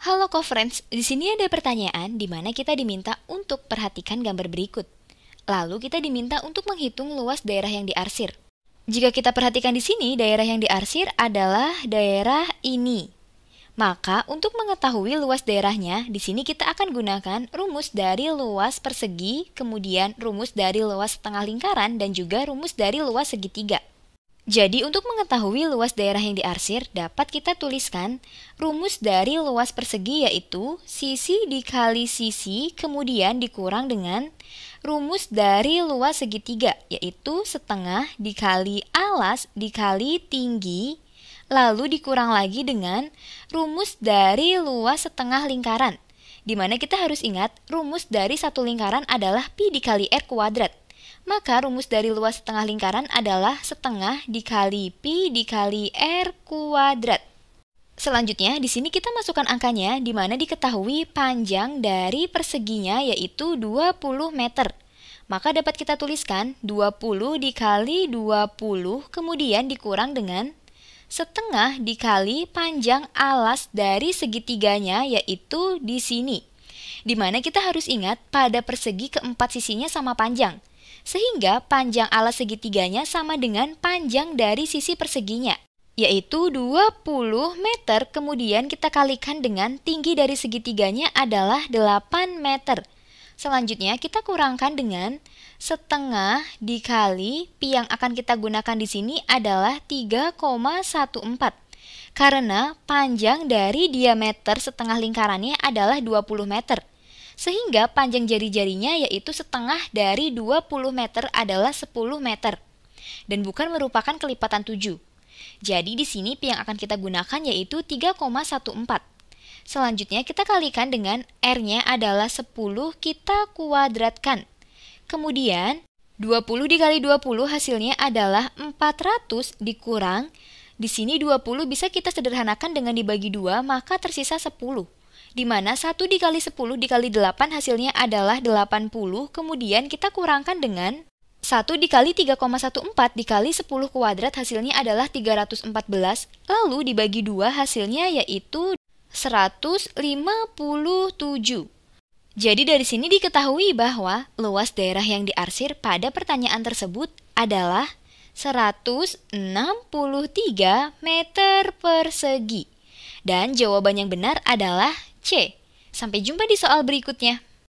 Halo co-friends, di sini ada pertanyaan di mana kita diminta untuk perhatikan gambar berikut. Lalu kita diminta untuk menghitung luas daerah yang diarsir. Jika kita perhatikan di sini, daerah yang diarsir adalah daerah ini. Maka untuk mengetahui luas daerahnya, di sini kita akan gunakan rumus dari luas persegi, kemudian rumus dari luas setengah lingkaran, dan juga rumus dari luas segitiga. Jadi untuk mengetahui luas daerah yang diarsir dapat kita tuliskan rumus dari luas persegi yaitu sisi dikali sisi kemudian dikurang dengan rumus dari luas segitiga yaitu setengah dikali alas dikali tinggi lalu dikurang lagi dengan rumus dari luas setengah lingkaran di mana kita harus ingat rumus dari satu lingkaran adalah pi dikali r kuadrat maka rumus dari luas setengah lingkaran adalah setengah dikali pi dikali r kuadrat. Selanjutnya, di sini kita masukkan angkanya di mana diketahui panjang dari perseginya yaitu 20 meter. Maka dapat kita tuliskan 20 dikali 20 kemudian dikurang dengan setengah dikali panjang alas dari segitiganya yaitu di sini. Di mana kita harus ingat pada persegi keempat sisinya sama panjang sehingga panjang alas segitiganya sama dengan panjang dari sisi perseginya, yaitu 20 meter kemudian kita kalikan dengan tinggi dari segitiganya adalah 8 meter. Selanjutnya kita kurangkan dengan setengah dikali pi yang akan kita gunakan di sini adalah 3,14. Karena panjang dari diameter setengah lingkarannya adalah 20 meter sehingga panjang jari-jarinya yaitu setengah dari 20 meter adalah 10 meter dan bukan merupakan kelipatan 7. Jadi di sini pi yang akan kita gunakan yaitu 3,14. Selanjutnya kita kalikan dengan R-nya adalah 10 kita kuadratkan. Kemudian 20 dikali 20 hasilnya adalah 400 dikurang. Di sini 20 bisa kita sederhanakan dengan dibagi 2 maka tersisa 10 di mana 1 dikali 10 dikali 8 hasilnya adalah 80, kemudian kita kurangkan dengan 1 dikali 3,14 dikali 10 kuadrat hasilnya adalah 314, lalu dibagi 2 hasilnya yaitu 157. Jadi dari sini diketahui bahwa luas daerah yang diarsir pada pertanyaan tersebut adalah 163 meter persegi. Dan jawaban yang benar adalah C. Sampai jumpa di soal berikutnya.